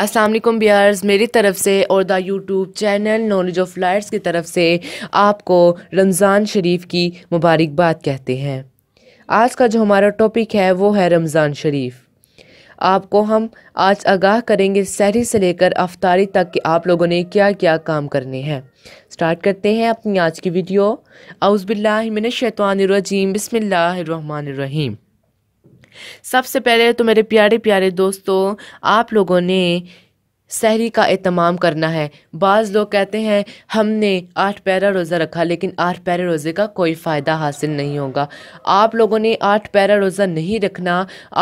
अस्सलाम वालेकुम बियर्स मेरी तरफ से और the YouTube channel knowledge of lights की तरफ से आपको रमज़ान शरीफ की मुबारकबाद कहते हैं आज का जो हमारा टॉपिक है वो है रमज़ान शरीफ आपको हम आज आगाह करेंगे सहरी से लेकर अफ्तारी तक कि आप लोगों ने क्या क्या काम करने हैं स्टार्ट करते हैं अपनी आज की वीडियो अउज़बिल्लिमिनशैतवानरजीम बसमिल्लर रहीम सबसे पहले तो मेरे प्यारे प्यारे दोस्तों आप लोगों ने सहरी का अहतमाम करना है बाज़ लोग कहते हैं हमने आठ पैरा रोज़ा रखा लेकिन आठ पैरा रोज़े का कोई फ़ायदा हासिल नहीं होगा आप लोगों ने आठ पैरा रोज़ा नहीं रखना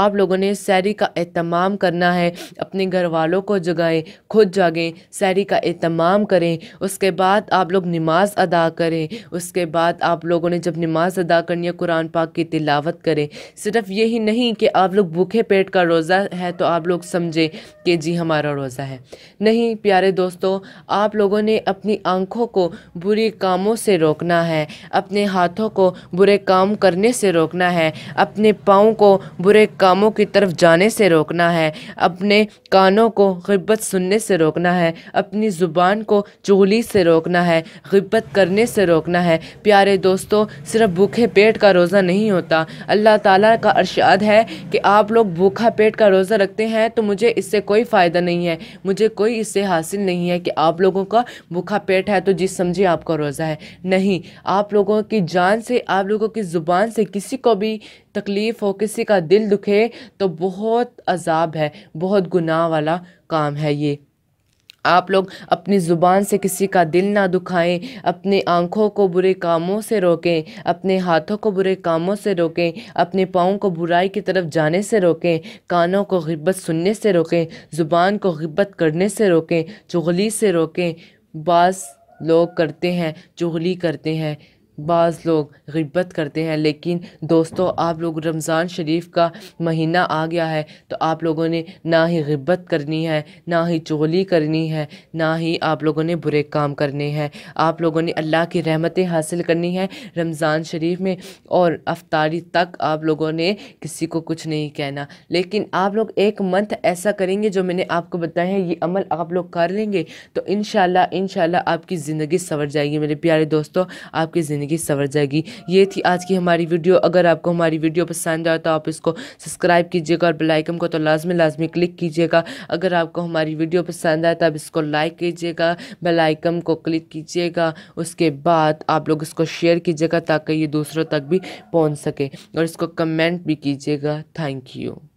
आप लोगों ने सहरी का अहतमाम करना है अपने घर वालों को जगाएं खुद जागें सहरी का अहतमाम करें उसके बाद आप लोग नमाज अदा करें उसके बाद आप लोगों ने जब नमाज अदा करनी है कुरान पाक की तिलावत करें सिर्फ यही नहीं कि आप लोग भूखे पेट का रोज़ा है तो आप लोग समझें कि जी हमारा रोज़ा है है नहीं प्यारे दोस्तों आप लोगों ने अपनी आंखों को बुरे कामों से रोकना है अपने हाथों को बुरे काम करने से रोकना है अपने पाँव को बुरे कामों की तरफ जाने से रोकना है अपने कानों को गिब्बत सुनने से रोकना है अपनी ज़ुबान को चुगली से रोकना है गिब्बत करने से रोकना है प्यारे दोस्तों सिर्फ भूखे पेट का रोज़ा नहीं होता अल्लाह ताला का अरशाद है कि आप लोग भूखा पेट का रोज़ा रखते हैं तो मुझे इससे कोई फ़ायदा नहीं है मुझे कोई इससे हासिल नहीं है कि आप लोगों का भूखा पेट है तो जिस समझे आपका रोज़ा है नहीं आप लोगों की जान से आप लोगों की ज़ुबान से किसी को भी तकलीफ़ हो किसी का दिल दुखे तो बहुत अजाब है बहुत गुनाह वाला काम है ये आप लोग अपनी ज़ुबान से किसी का दिल ना दुखाएं अपनी आँखों को बुरे कामों से रोकें अपने हाथों को बुरे कामों से रोकें अपने पाँव को बुराई की तरफ जाने से रोकें कानों को गिब्बत सुनने से रोकें ज़ुबान को गिब्बत करने से रोकें चुगली से रोकें बास लोग करते हैं चुगली करते हैं बाज़ लोग गिब्बत करते हैं लेकिन दोस्तों आप लोग रमज़ान शरीफ का महीना आ गया है तो आप लोगों ने ना ही गिब्बत करनी है ना ही चोली करनी है ना ही आप लोगों ने बुरे काम करने हैं आप लोगों ने अल्लाह की रहमतें हासिल करनी है रमज़ान शरीफ में और अफ्तारी तक आप लोगों ने किसी को कुछ नहीं कहना लेकिन आप लोग एक मंथ ऐसा करेंगे जो मैंने आपको बताया है ये अमल आप लोग कर लेंगे तो इन शाला आपकी ज़िंदगी संवर जाएगी मेरे प्यारे दोस्तों आपकी ज़िंदगी ज़िंदगी संवर जाएगी ये थी आज की हमारी वीडियो अगर आपको हमारी वीडियो पसंद आए तो आप इसको सब्सक्राइब कीजिएगा और बेलाइकन को तो लाजमी लाजमी क्लिक कीजिएगा अगर आपको हमारी वीडियो पसंद आए तो आप इसको लाइक कीजिएगा बेलाइकन को क्लिक कीजिएगा उसके बाद आप लोग इसको शेयर कीजिएगा ताकि ये दूसरों तक भी पहुँच सके और इसको कमेंट भी कीजिएगा थैंक यू